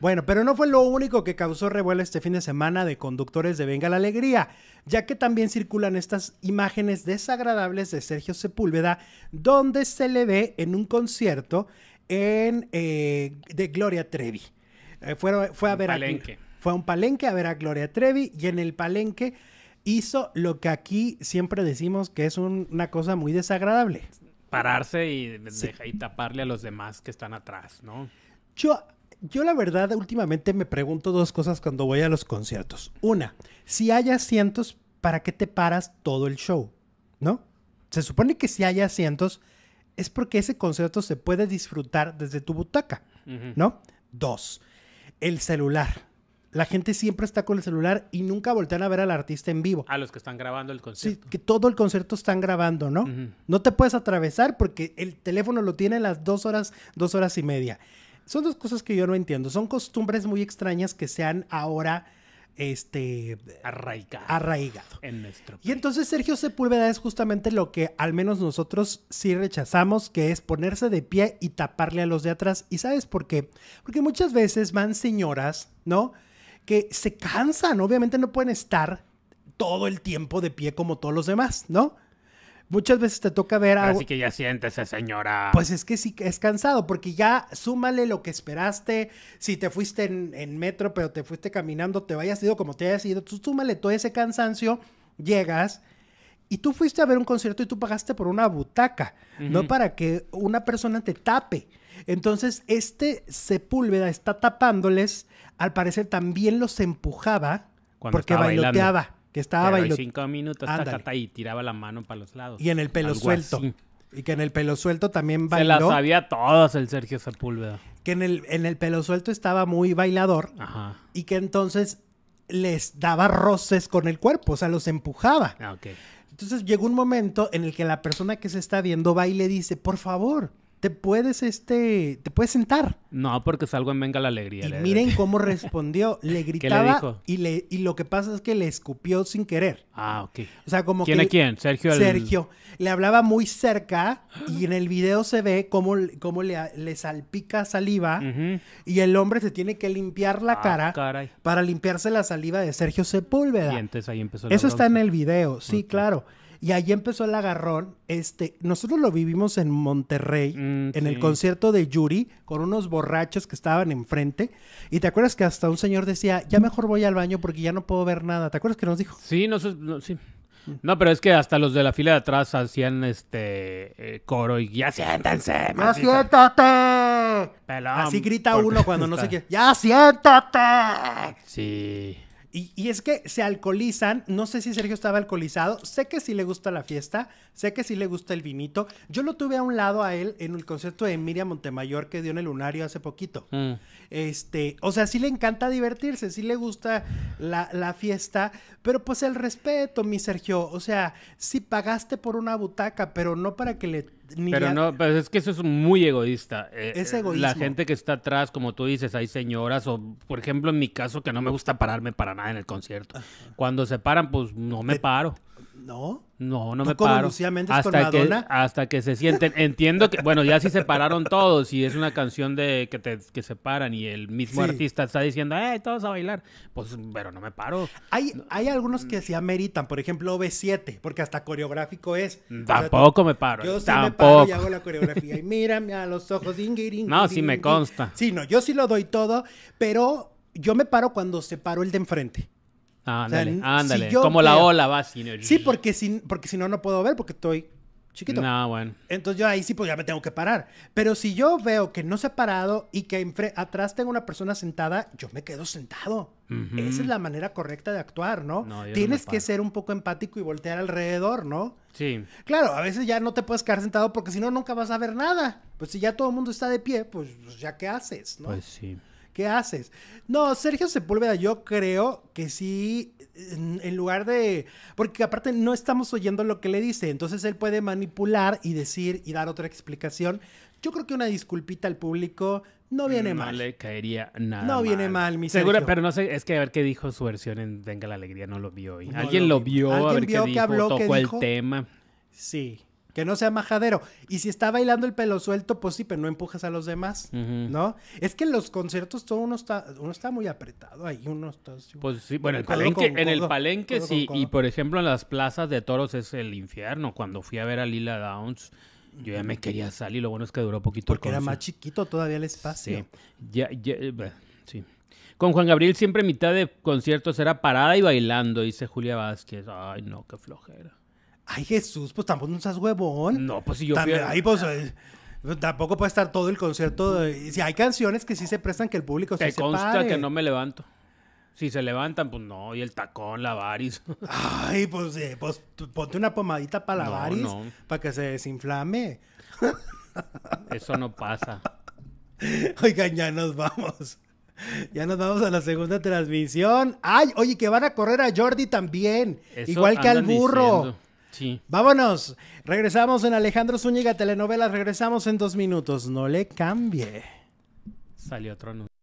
Bueno. pero no fue lo único que causó revuelo este fin de semana de conductores de Venga la Alegría, ya que también circulan estas imágenes desagradables de Sergio Sepúlveda, donde se le ve en un concierto en, eh, de Gloria Trevi. Eh, fue, a ver palenque. fue a un palenque a ver a Gloria Trevi y en el palenque hizo lo que aquí siempre decimos que es una cosa muy desagradable. Pararse y, y taparle a los demás que están atrás, ¿no? Yo yo la verdad últimamente me pregunto dos cosas cuando voy a los conciertos. Una, si hay asientos, ¿para qué te paras todo el show? ¿No? Se supone que si hay asientos es porque ese concierto se puede disfrutar desde tu butaca, ¿no? Dos, el celular. La gente siempre está con el celular y nunca voltean a ver al artista en vivo. A los que están grabando el concierto. Sí, que todo el concierto están grabando, ¿no? No te puedes atravesar porque el teléfono lo tiene las dos horas, dos horas y media. Son dos cosas que yo no entiendo. Son costumbres muy extrañas que se han ahora este arraigado. En nuestro Y entonces Sergio Sepúlveda es justamente lo que al menos nosotros sí rechazamos, que es ponerse de pie y taparle a los de atrás. ¿Y sabes por qué? Porque muchas veces van señoras, ¿no? Que se cansan, obviamente no pueden estar todo el tiempo de pie como todos los demás, ¿no? muchas veces te toca ver algo. Así que ya esa señora. Pues es que sí, es cansado, porque ya súmale lo que esperaste. Si te fuiste en, metro, pero te fuiste caminando, te vayas ido como te hayas ido, tú súmale todo ese cansancio, llegas. Y tú fuiste a ver un concierto y tú pagaste por una butaca, no para que una persona te tape. Entonces, este Sepúlveda está tapándoles, al parecer también los empujaba porque bailoteaba que estaba bailando cinco minutos y tiraba la mano para los lados. Y en el pelo suelto. Y que en el pelo suelto también bailó. Se la sabía todos el Sergio Sepúlveda. Que en el, en el pelo suelto estaba muy bailador. Ajá. Y que entonces les daba roces con el cuerpo, o sea, los empujaba. Ah, Entonces llegó un momento en el que la persona que se está viendo baile y dice, por favor, te puedes, este, te puedes sentar. No, porque salgo en Venga la Alegría. Y miren cómo respondió. Le gritaba Y, le, y lo que pasa es que le escupió sin querer. Ah, ok. O sea, como ¿Quién que... ¿Quién quién? Sergio. Sergio. Le hablaba muy cerca y en el video se ve cómo, le, salpica saliva y el hombre se tiene que limpiar la ah, cara para limpiarse la saliva de Sergio Sepúlveda. ahí empezó Eso está en el video, sí, claro. Y ahí empezó el agarrón. Este, nosotros lo vivimos en Monterrey, mm, en el concierto de Yuri, con unos borrachos que estaban enfrente. Y te acuerdas que hasta un señor decía, ya mejor voy al baño porque ya no puedo ver nada. ¿Te acuerdas que nos dijo? Sí, no, sé, sí. Mm. No, pero es que hasta los de la fila de atrás hacían este eh, coro y ya siéntense. ¡Ya Así grita uno cuando no sé qué. ¡Ya siéntate! Sí. Y, y, es que se alcoholizan. No sé si Sergio estaba alcoholizado. Sé que sí le gusta la fiesta. Sé que sí le gusta el vinito. Yo lo tuve a un lado a él en el concierto de Miriam Montemayor que dio en el Lunario hace poquito. Mm. Este, o sea, sí le encanta divertirse. Sí le gusta la, la fiesta. Pero pues el respeto, mi Sergio. O sea, sí pagaste por una butaca, pero no para que le pero no, pero es que eso es muy egoísta. Eh, es egoísta. Eh, la gente que está atrás, como tú dices, hay señoras, o por ejemplo en mi caso, que no me gusta pararme para nada en el concierto. Cuando se paran, pues no me paro. No. No, no me paro. hasta Que, hasta que se sienten. Entiendo que, bueno, ya sí se pararon todos y es una canción de que te que se paran y el mismo artista está diciendo, ¡eh, todos a bailar! Pues, pero no me paro. Hay, hay algunos que se ameritan, por ejemplo, B7, porque hasta coreográfico es. Tampoco me paro. Yo sí me paro y hago la coreografía y mírame a los ojos. no, sí me consta. Sí, no, yo sí lo doy todo, pero yo me paro cuando se paró el de enfrente. Ándale, como la ola va así. Sí, porque si, porque si no, no puedo ver porque estoy chiquito. No, bueno. Entonces yo ahí sí, pues ya me tengo que parar. Pero si yo veo que no se ha parado y que atrás tengo una persona sentada, yo me quedo sentado. Esa es la manera correcta de actuar, ¿no? Tienes que ser un poco empático y voltear alrededor, ¿no? Sí. Claro, a veces ya no te puedes quedar sentado porque si no, nunca vas a ver nada. Pues si ya todo el mundo está de pie, pues, pues ya qué haces, ¿no? Pues sí. ¿Qué haces? No, Sergio Sepúlveda, yo creo que sí, en, lugar de... Porque aparte no estamos oyendo lo que le dice, entonces él puede manipular y decir y dar otra explicación. Yo creo que una disculpita al público no viene mal. No le caería nada. No viene mal, mi Seguro, pero no sé, es que a ver qué dijo su versión en Venga la Alegría, no lo vio hoy. Alguien lo, vio, ¿Alguien a ver qué dijo, tocó el tema. Sí. Que no sea majadero. Y si está bailando el pelo suelto, pues sí, pero no empujas a los demás, ¿no? Es que en los conciertos todo uno está, uno está muy apretado ahí, uno está... pues sí, bueno, en el palenque sí, y por ejemplo en las plazas de toros es el infierno. Cuando fui a ver a Lila Downs, yo ya me quería salir, lo bueno es que duró poquito. Porque era más chiquito todavía el espacio. ya, ya, eh, sí. Con Juan Gabriel siempre mitad de conciertos era parada y bailando, dice Julia Vázquez. Ay, no, qué flojera. Ay, Jesús, pues tampoco no huevón. No, pues si yo ahí, pues, eh, pues, Tampoco puede estar todo el concierto. Si hay canciones que sí se prestan que el público se Te consta que no me levanto. Si se levantan, pues no, y el tacón, la varis. Ay, pues, eh, pues ponte una pomadita para la varis, para que se desinflame. Eso no pasa. Oigan, ya nos vamos. Ya nos vamos a la segunda transmisión. Ay, oye, que van a correr a Jordi también. igual que al burro. Sí. Vámonos. Regresamos en Alejandro Zúñiga Telenovelas. Regresamos en dos minutos. No le cambie. Salió otro